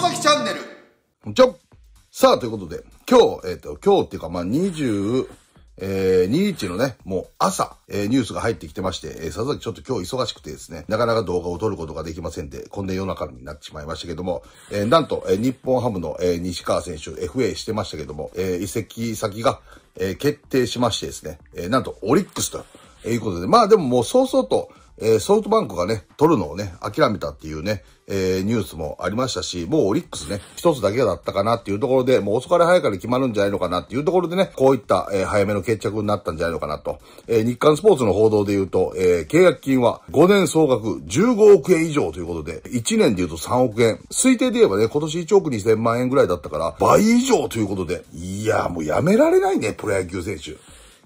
外崎チャンネル。ちょさあ、ということで、今日、えっ、ー、と、今日っていうか、まあ、20、えー、2日のね、もう朝、えー、ニュースが入ってきてまして、えー、佐々木ちょっと今日忙しくてですね、なかなか動画を撮ることができませんで、こんな夜中になってしまいましたけども、えー、なんと、えー、日本ハムの、えー、西川選手、FA してましたけども、えー、移籍先が、えー、決定しましてですね、えー、なんと、オリックスということで、まあでももう早々と、えー、ソフトバンクがね、取るのをね、諦めたっていうね、えー、ニュースもありましたし、もうオリックスね、一つだけだったかなっていうところで、もう遅かれ早かれ決まるんじゃないのかなっていうところでね、こういった、えー、早めの決着になったんじゃないのかなと。えー、日刊スポーツの報道で言うと、えー、契約金は5年総額15億円以上ということで、1年で言うと3億円。推定で言えばね、今年1億2000万円ぐらいだったから、倍以上ということで、いやもうやめられないね、プロ野球選手。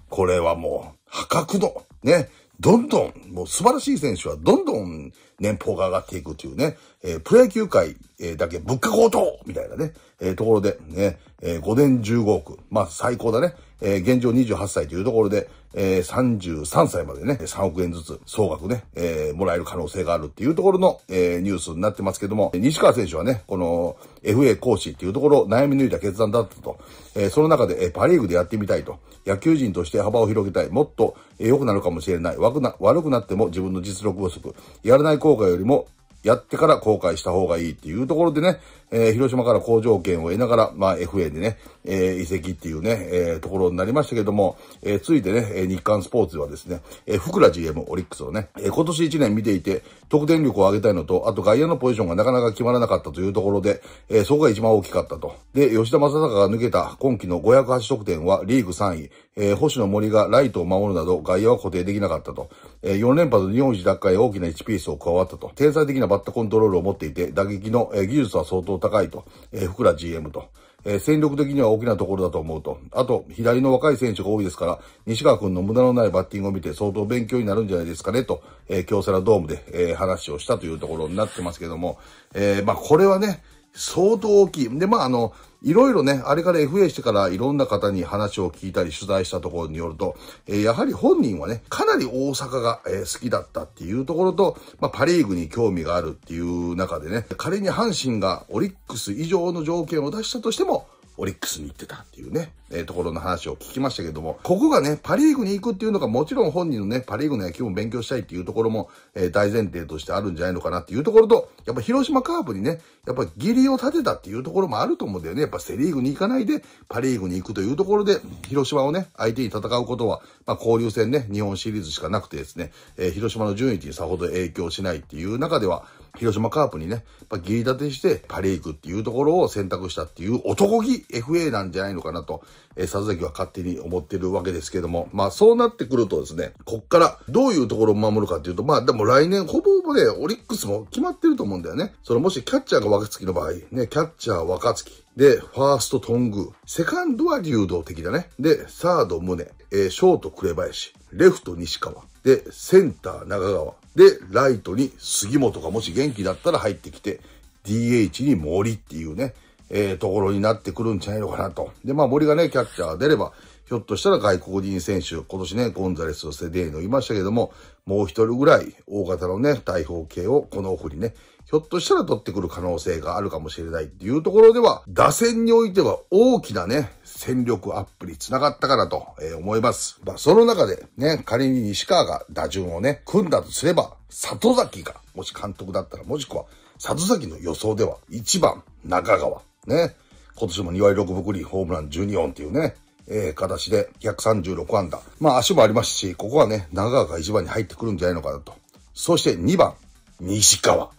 これはもう、破格の、ね、どんどん、もう素晴らしい選手はどんどん年俸が上がっていくというね、えー、プロ野球界、えだけ物価高騰みたいなね、えー、ところで、ね、え5年15億、まあ最高だね、え現状28歳というところで、えー、33歳までね、3億円ずつ総額ね、えー、もらえる可能性があるっていうところの、えー、ニュースになってますけども、西川選手はね、この FA 講師っていうところ悩み抜いた決断だったと、えー、その中で、えー、パリーグでやってみたいと、野球人として幅を広げたい、もっと良、えー、くなるかもしれない、悪くな、悪くなっても自分の実力不足、やらない効果よりもやってから後悔した方がいいっていうところでね、えー、広島から工場券を得ながら、まあ、FA でね、えー、移籍っていうね、えー、ところになりましたけども、えー、ついてね、え日刊スポーツはですね、えー、福良 GM オリックスをね、えー、今年1年見ていて、得点力を上げたいのと、あと外野のポジションがなかなか決まらなかったというところで、えー、そこが一番大きかったと。で、吉田正尚が抜けた今季の508得点はリーグ3位、えー、星野森がライトを守るなど外野は固定できなかったと。えー、4連覇と日本一奪回大きな1ピースを加わったと。天才的なバッタコントロールを持っていて、打撃の、えー、技術は相当高いと。えー、ふくら GM と。えー、戦力的には大きなところだと思うと。あと、左の若い選手が多いですから、西川君の無駄のないバッティングを見て相当勉強になるんじゃないですかね、と、えー、京セラドームで、えー、話をしたというところになってますけども、えー、まあ、これはね、相当大きい。で、まあ、あの、いろいろね、あれから FA してからいろんな方に話を聞いたり取材したところによると、えー、やはり本人はね、かなり大阪が、えー、好きだったっていうところと、まあ、パリーグに興味があるっていう中でね、仮に阪神がオリックス以上の条件を出したとしても、オリックスに行ってたっていうね、えー、ところの話を聞きましたけども、ここがね、パリーグに行くっていうのがもちろん本人のね、パリーグの野球も勉強したいっていうところも、えー、大前提としてあるんじゃないのかなっていうところと、やっぱ広島カープにね、やっぱ義理を立てたっていうところもあると思うんだよね。やっぱセリーグに行かないで、パリーグに行くというところで、広島をね、相手に戦うことは、まあ交流戦ね、日本シリーズしかなくてですね、えー、広島の順位にさほど影響しないっていう中では、広島カープにね、まあ、ぱ切立てしてパリーグっていうところを選択したっていう男気 FA なんじゃないのかなと、えー、佐々木は勝手に思ってるわけですけども、まあそうなってくるとですね、こっからどういうところを守るかっていうと、まあでも来年ほぼほぼね、オリックスも決まってると思うんだよね。そのもしキャッチャーが若月の場合、ね、キャッチャー若月、で、ファーストトング、セカンドは流動的だね。で、サード宗、えー、ショート紅林、レフト西川、で、センター中川。で、ライトに杉本がもし元気だったら入ってきて、DH に森っていうね、えー、ところになってくるんじゃないのかなと。で、まあ森がね、キャッチャー出れば、ひょっとしたら外国人選手、今年ね、ゴンザレス、セデーノいましたけども、もう一人ぐらい、大型のね、大砲系をこのオフにね、ひょっとしたら取ってくる可能性があるかもしれないっていうところでは、打線においては大きなね、戦力アップにつながったかなと、思います。まあ、その中でね、仮に西川が打順をね、組んだとすれば、里崎が、もし監督だったら、もしくは、里崎の予想では、1番、中川、ね、今年も2割6分くりホームラン12本っていうね、えー、形で136安打。まあ足もありますし、ここはね、中川が1番に入ってくるんじゃないのかなと。そして2番、西川。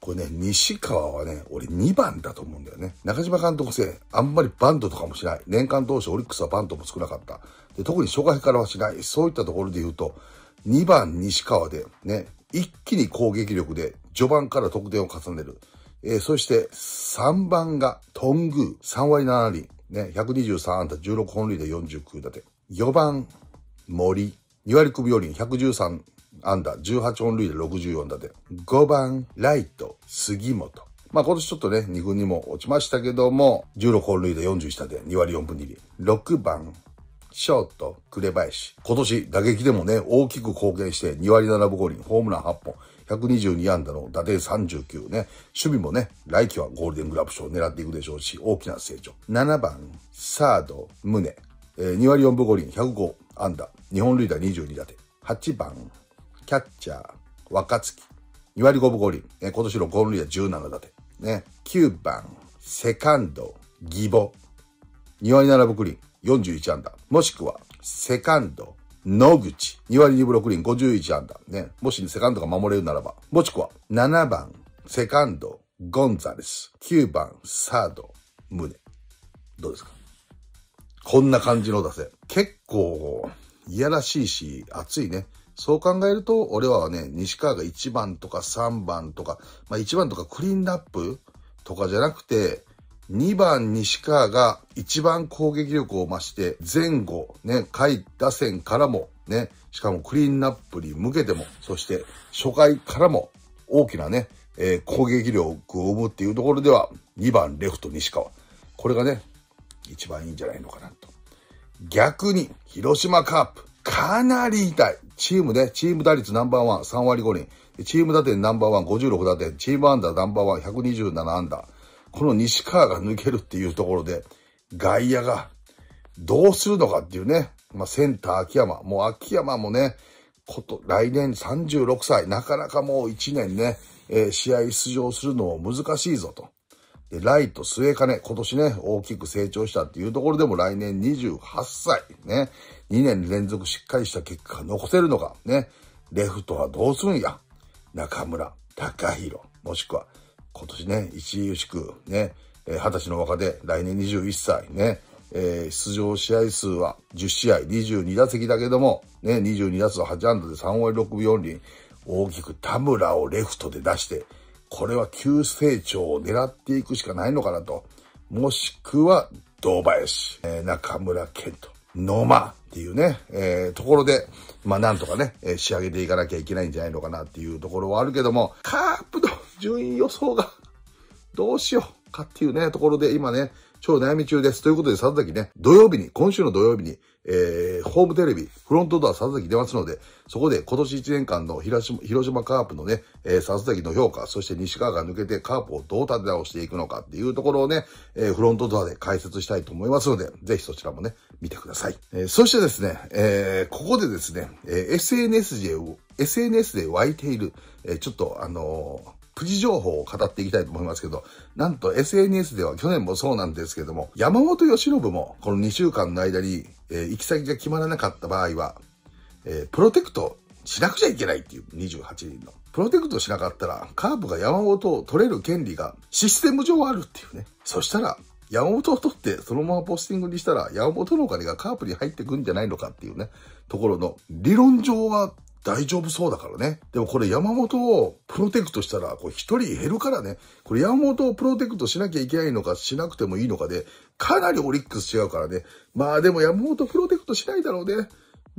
これね、西川はね、俺2番だと思うんだよね。中島監督制、あんまりバントとかもしない。年間当初オリックスはバントも少なかった。で特に初回からはしない。そういったところで言うと、2番西川で、ね、一気に攻撃力で序盤から得点を重ねる。えー、そして3番がトング3割7厘。ね、123安打、16本塁で49打点。4番、森、2割首4厘、113安打、18本塁で64打点。5番、ライト、杉本。まあ今年ちょっとね、2軍にも落ちましたけども、16本塁打41打点、2割4分2厘。6番、ショート、紅林。今年打撃でもね、大きく貢献して2割7分5厘、ホームラン8本、122安打の打点39ね。守備もね、来季はゴールデングラブ賞を狙っていくでしょうし、大きな成長。7番、サード、宗。えー、2割4分5厘、105安打。日本塁打22打点。8番、キャッチャー、若月。2割5分5厘。え今年のゴールリは17打点。ね。9番、セカンド、義母。2割7分9厘、41安打。もしくは、セカンド、野口。2割2分6厘、51安打。ね。もしセカンドが守れるならば。もしくは、7番、セカンド、ゴンザレス。9番、サード、ムネ。どうですかこんな感じの打線。結構、いやらしいし、熱いね。そう考えると、俺はね、西川が1番とか3番とか、まあ1番とかクリーンナップとかじゃなくて、2番西川が一番攻撃力を増して、前後、ね、下位打線からも、ね、しかもクリーンナップに向けても、そして初回からも大きなね、えー、攻撃力を生むっていうところでは、2番レフト西川。これがね、一番いいんじゃないのかなと。逆に、広島カープ。かなり痛い。チームで、チーム打率ナンバーワン、3割5厘。チーム打点ナンバーワン、56打点。チームアンダーナンバーワン、127アンダー。この西川が抜けるっていうところで、外野が、どうするのかっていうね。まあ、センター秋山。もう秋山もね、こと、来年36歳。なかなかもう1年ね、えー、試合出場するのも難しいぞと。で、ライト、末金、今年ね、大きく成長したっていうところでも来年28歳、ね、2年連続しっかりした結果が残せるのか、ね、レフトはどうすんや、中村、高弘、もしくは、今年ね、一位しく、ね、20歳の若手、来年21歳、ね、えー、出場試合数は10試合、22打席だけども、ね、22打数8安打で3割6分4厘、大きく田村をレフトで出して、これは急成長を狙っていくしかないのかなと。もしくは、堂林、えー、中村健と、野間っていうね、えー、ところで、まあなんとかね、えー、仕上げていかなきゃいけないんじゃないのかなっていうところはあるけども、カープの順位予想がどうしようかっていうね、ところで今ね、超悩み中です。ということで、佐々木ね、土曜日に、今週の土曜日に、えー、ホームテレビ、フロントドア佐々木出ますので、そこで今年1年間の広島カープのね、えー、佐々木の評価、そして西川が抜けてカープをどう立て直していくのかっていうところをね、えー、フロントドアで解説したいと思いますので、ぜひそちらもね、見てください。えー、そしてですね、えー、ここでですね、えー、SNS で、SNS で湧いている、えー、ちょっとあのープチ情報を語っていきたいと思いますけど、なんと SNS では去年もそうなんですけども、山本由伸もこの2週間の間に、えー、行き先が決まらなかった場合は、えー、プロテクトしなくちゃいけないっていう28人の。プロテクトしなかったら、カープが山本を取れる権利がシステム上あるっていうね。そしたら、山本を取ってそのままポスティングにしたら、山本のお金がカープに入ってくんじゃないのかっていうね、ところの、理論上は大丈夫そうだからね。でもこれ山本をプロテクトしたら、こ一人減るからね。これ山本をプロテクトしなきゃいけないのか、しなくてもいいのかで、かなりオリックス違うからね。まあでも山本プロテクトしないだろうね。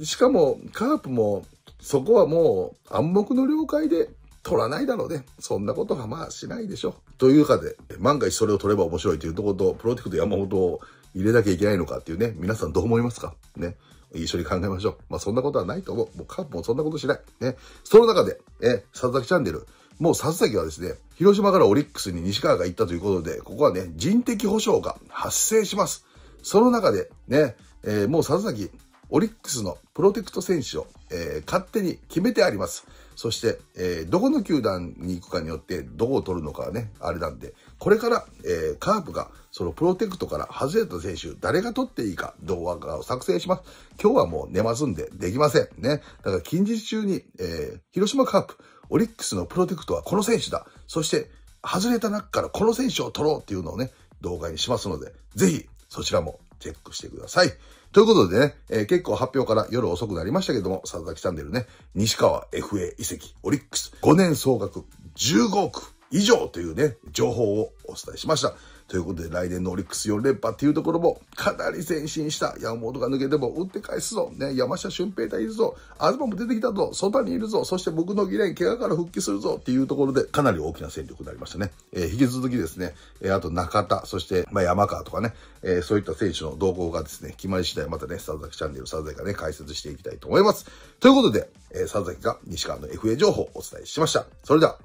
しかも、カープも、そこはもう暗黙の了解で取らないだろうね。そんなことはまあしないでしょ。というかで、万が一それを取れば面白いというところと、プロテクト山本を入れなきゃいけないのかっていうね、皆さんどう思いますかね。一緒に考えましょう。まあ、そんなことはないと思う。もうカップもそんなことしない。ね。その中で、え、佐々木チャンネル。もう佐々木はですね、広島からオリックスに西川が行ったということで、ここはね、人的保障が発生します。その中で、ね、えー、もう佐々木、オリックスのプロテクト選手を、えー、勝手に決めてあります。そして、えー、どこの球団に行くかによって、どこを取るのかはね、あれなんで、これから、えー、カープが、そのプロテクトから外れた選手、誰が取っていいか、動画を作成します。今日はもう寝ますんで、できません。ね。だから近日中に、えー、広島カープ、オリックスのプロテクトはこの選手だ。そして、外れた中からこの選手を取ろうっていうのをね、動画にしますので、ぜひ、そちらもチェックしてください。ということでね、えー、結構発表から夜遅くなりましたけども、佐々木チャンネルね、西川 FA 遺跡、オリックス、5年総額15億以上というね、情報をお伝えしました。ということで、来年のオリックス4連覇っていうところも、かなり前進した。山本が抜けても打って返すぞ。ね、山下俊平隊いるぞ。東も出てきたぞ。外にいるぞ。そして僕のレ連、怪我から復帰するぞ。っていうところで、かなり大きな戦力になりましたね。えー、引き続きですね、えー、あと中田、そして、まあ、山川とかね、えー、そういった選手の動向がですね、決まり次第またね、佐々木チャンネル、佐々木がね、解説していきたいと思います。ということで、えー、佐々木が西川の FA 情報をお伝えしました。それでは、